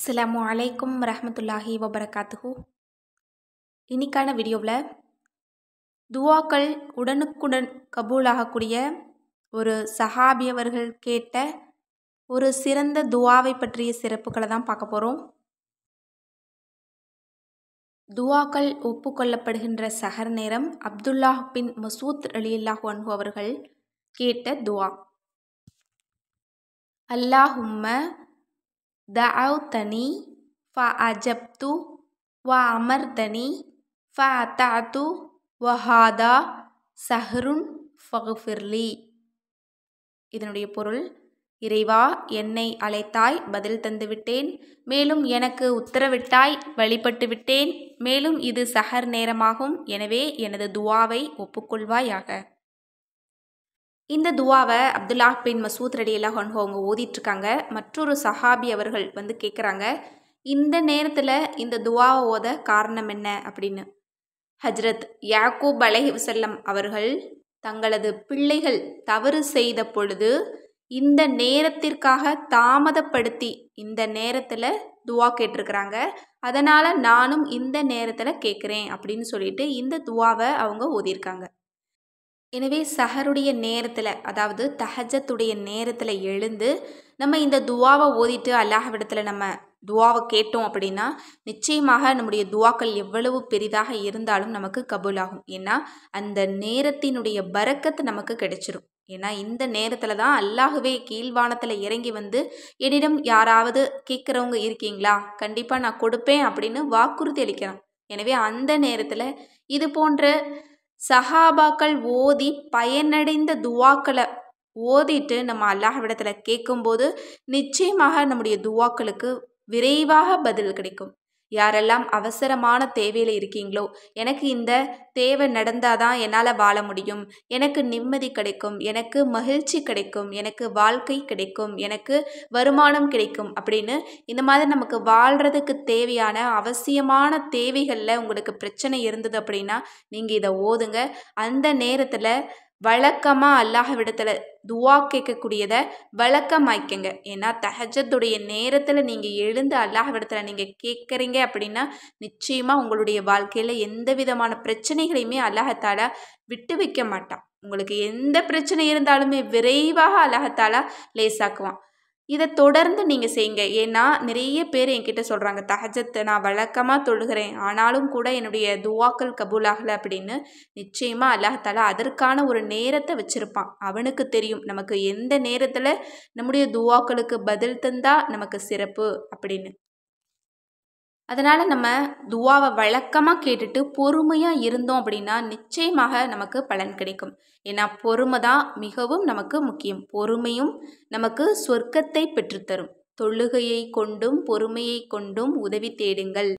அஸ்லாமு அலைக்கும் ரஹமத்துல்லாஹி வபரகாத்துஹூ இன்னைக்கான வீடியோவில் துவாக்கள் உடனுக்குடன் கபூலாகக்கூடிய ஒரு சஹாபியவர்கள் கேட்ட ஒரு சிறந்த துவாவை பற்றிய சிறப்புகளை தான் பார்க்க போகிறோம் துவாக்கள் ஒப்புக்கொள்ளப்படுகின்ற சஹர் நேரம் அப்துல்லாஹ் பின் மசூத் அலியுல்லாஹ் அன்ஹு அவர்கள் கேட்ட துவா அல்லாஹும்ம دعوتني فأجبت وأمرتني தாத்து வஹாதா சஹ்ருன் ஃபகுஃபிர்லி இதனுடைய பொருள் இறைவா என்னை அழைத்தாய் பதில் தந்துவிட்டேன் மேலும் எனக்கு உத்தரவிட்டாய் வழிபட்டு விட்டேன் மேலும் இது சஹர் நேரமாகும் எனவே எனது துவாவை ஒப்புக்கொள்வாயாக இந்த துவாவை அப்துல்லா பின் மசூத் ரெடி அல்லாஹ் அவங்க ஓதிட்டுருக்காங்க மற்றொரு சஹாபி அவர்கள் வந்து கேட்குறாங்க இந்த நேரத்தில் இந்த துவாவை ஓத காரணம் என்ன அப்படின்னு ஹஜ்ரத் யாக்கூப் அலஹி வசல்லம் அவர்கள் தங்களது பிள்ளைகள் தவறு செய்த பொழுது இந்த நேரத்திற்காக தாமதப்படுத்தி இந்த நேரத்தில் துவா கேட்டிருக்கிறாங்க அதனால் நானும் இந்த நேரத்தில் கேட்குறேன் அப்படின்னு சொல்லிட்டு இந்த துவாவை அவங்க ஓதியிருக்காங்க எனவே சஹருடைய நேரத்தில் அதாவது தஹஜத்துடைய நேரத்தில் எழுந்து நம்ம இந்த துவாவை ஓதிட்டு அல்லாஹ்விடத்தில் நம்ம துவாவை கேட்டோம் அப்படின்னா நிச்சயமாக நம்முடைய துவாக்கள் எவ்வளவு பெரிதாக இருந்தாலும் நமக்கு கபூலாகும் ஏன்னா அந்த நேரத்தினுடைய பறக்கத்து நமக்கு கிடைச்சிரும் ஏன்னா இந்த நேரத்தில் தான் அல்லாஹுவே கீழ்வானத்தில் இறங்கி வந்து என்னிடம் யாராவது கேட்குறவங்க இருக்கீங்களா கண்டிப்பாக நான் கொடுப்பேன் அப்படின்னு வாக்குறுதி அளிக்கிறான் எனவே அந்த நேரத்தில் இது போன்ற சஹாபாக்கள் ஓதி பயனடைந்த துவாக்களை ஓதிட்டு நம்ம அல்லாஹ்விடத்தில் கேட்கும்போது நிச்சயமாக நம்முடைய துவாக்களுக்கு விரைவாக பதில் கிடைக்கும் யாரெல்லாம் அவசரமான தேவையில் இருக்கீங்களோ எனக்கு இந்த தேவை நடந்தால் தான் என்னால் வாழ முடியும் எனக்கு நிம்மதி கிடைக்கும் எனக்கு மகிழ்ச்சி கிடைக்கும் எனக்கு வாழ்க்கை கிடைக்கும் எனக்கு வருமானம் கிடைக்கும் அப்படின்னு இந்த மாதிரி நமக்கு வாழ்கிறதுக்கு தேவையான அவசியமான தேவைகளில் உங்களுக்கு பிரச்சனை இருந்தது அப்படின்னா நீங்கள் இதை ஓதுங்க அந்த நேரத்தில் வழக்கமாக அல்லாஹ்விடத்தில் துவா கேட்கக்கூடியதை வழக்கமாய்க்கங்க ஏன்னா தஹஜத்துடைய நேரத்தில் நீங்கள் எழுந்து அல்லாஹ்விடத்தில் நீங்கள் கேட்குறீங்க அப்படின்னா நிச்சயமாக உங்களுடைய வாழ்க்கையில் எந்த விதமான பிரச்சனைகளையுமே அல்லாஹத்தால விட்டு வைக்க மாட்டான் உங்களுக்கு எந்த பிரச்சனை இருந்தாலுமே விரைவாக அல்லாஹத்தாலா லேசாக்குவான் இதை தொடர்ந்து நீங்கள் செய்யுங்க ஏன்னா நிறைய பேர் என்கிட்ட சொல்கிறாங்க தஹஜத்தை நான் வழக்கமாக தொழுகிறேன் ஆனாலும் கூட என்னுடைய துவாக்கள் கபூல் ஆகலை அப்படின்னு நிச்சயமாக அல்லாஹால அதற்கான ஒரு நேரத்தை வச்சுருப்பான் அவனுக்கு தெரியும் நமக்கு எந்த நேரத்தில் நம்முடைய துவாக்களுக்கு பதில் தந்தால் நமக்கு சிறப்பு அப்படின்னு அதனால் நம்ம துவாவை வழக்கமாக கேட்டுட்டு பொறுமையாக இருந்தோம் அப்படின்னா நிச்சயமாக நமக்கு பலன் கிடைக்கும் ஏன்னா பொறுமை தான் மிகவும் நமக்கு முக்கியம் பொறுமையும் நமக்கு சொர்க்கத்தை பெற்றுத்தரும் தொழுகையை கொண்டும் பொறுமையை கொண்டும் உதவி தேடுங்கள்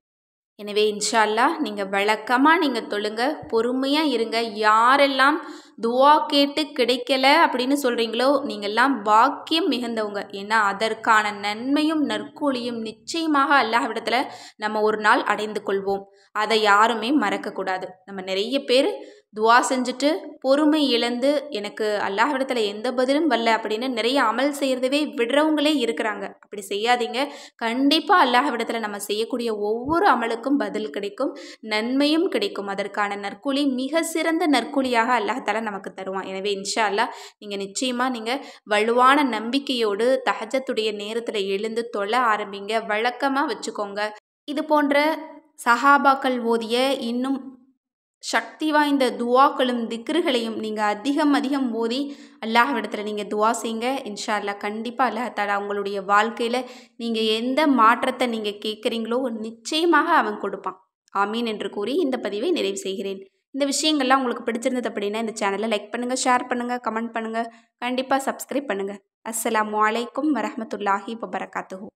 எனவே இன்ஷால்லா நீங்கள் வழக்கமாக நீங்கள் தொழுங்க பொறுமையாக இருங்க யாரெல்லாம் துவா கேட்டு கிடைக்கல அப்படின்னு சொல்கிறீங்களோ நீங்கள்லாம் பாக்கியம் மிகுந்தவங்க ஏன்னா அதற்கான நன்மையும் நற்கூலியும் நிச்சயமாக அல்லாஹ்விடத்தில் நம்ம ஒரு நாள் அடைந்து கொள்வோம் அதை யாருமே மறக்கக்கூடாது நம்ம நிறைய பேர் துவா செஞ்சுட்டு பொறுமை இழந்து எனக்கு அல்லாஹிடத்தில் எந்த பதிலும் வரல அப்படின்னு நிறைய அமல் செய்கிறதவே விடுறவங்களே இருக்கிறாங்க அப்படி செய்யாதீங்க கண்டிப்பாக அல்லாஹ்விடத்தில் நம்ம செய்யக்கூடிய ஒவ்வொரு அமலுக்கும் பதில் கிடைக்கும் நன்மையும் கிடைக்கும் அதற்கான நற்கூலி மிக சிறந்த நற்கூலியாக அல்லாஹால நமக்கு தருவான் எனவே இன்ஷா அல்லா நீங்கள் நிச்சயமாக நீங்கள் வலுவான நம்பிக்கையோடு தகஜத்துடைய நேரத்தில் எழுந்து தொழ ஆரம்பிங்க வழக்கமாக வச்சுக்கோங்க இது போன்ற சஹாபாக்கள் ஓதிய இன்னும் சக்தி வாய்ந்த துவாக்களும் திக்ருகளையும் நீங்கள் அதிகம் அதிகம் ஓதி அல்லாஹ்விடத்தில் நீங்கள் துவா செய்யுங்க இன்ஷா அல்லா கண்டிப்பாக அல்லாஹாலா உங்களுடைய வாழ்க்கையில் நீங்கள் எந்த மாற்றத்தை நீங்கள் கேட்குறீங்களோ நிச்சயமாக அவன் கொடுப்பான் ஆமீன் என்று கூறி இந்த பதிவை நிறைவு செய்கிறேன் இந்த விஷயங்கள்லாம் உங்களுக்கு பிடிச்சிருந்தது அப்படின்னா இந்த சேனலை லைக் பண்ணுங்கள் ஷேர் பண்ணுங்கள் கமெண்ட் பண்ணுங்கள் கண்டிப்பாக சப்ஸ்கிரைப் பண்ணுங்கள் அஸ்லாம் வலைக்கம் வரமத்துல்லாஹி வபரகாத்துஹூ